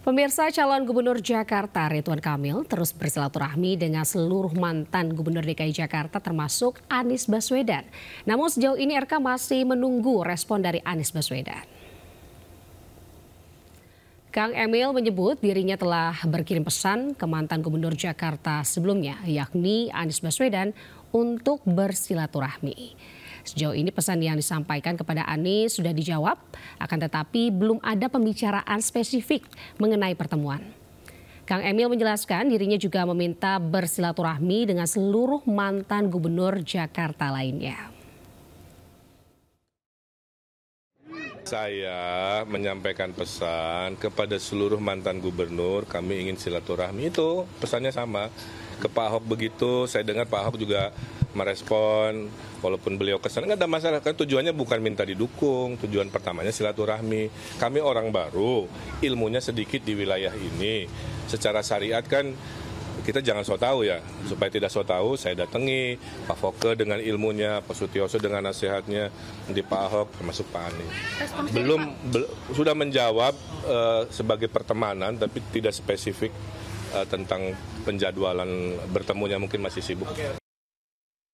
Pemirsa calon gubernur Jakarta Ridwan Kamil terus bersilaturahmi dengan seluruh mantan gubernur DKI Jakarta termasuk Anies Baswedan. Namun sejauh ini RK masih menunggu respon dari Anies Baswedan. Kang Emil menyebut dirinya telah berkirim pesan ke mantan gubernur Jakarta sebelumnya yakni Anies Baswedan untuk bersilaturahmi. Sejauh ini pesan yang disampaikan kepada Anies sudah dijawab, akan tetapi belum ada pembicaraan spesifik mengenai pertemuan. Kang Emil menjelaskan dirinya juga meminta bersilaturahmi dengan seluruh mantan gubernur Jakarta lainnya. Saya menyampaikan pesan kepada seluruh mantan gubernur, kami ingin silaturahmi itu pesannya sama. Ke Pak Ahok begitu, saya dengar Pak Ahok juga merespon walaupun beliau kesana nggak ada masalah kan tujuannya bukan minta didukung tujuan pertamanya silaturahmi kami orang baru ilmunya sedikit di wilayah ini secara syariat kan kita jangan so tahu ya supaya tidak so tahu saya datangi Pak Foke dengan ilmunya Pak Sutioso dengan nasihatnya di Pak Ahok termasuk Pak Ani belum bel, sudah menjawab uh, sebagai pertemanan tapi tidak spesifik eh, tentang penjadwalan bertemunya mungkin masih sibuk. okay.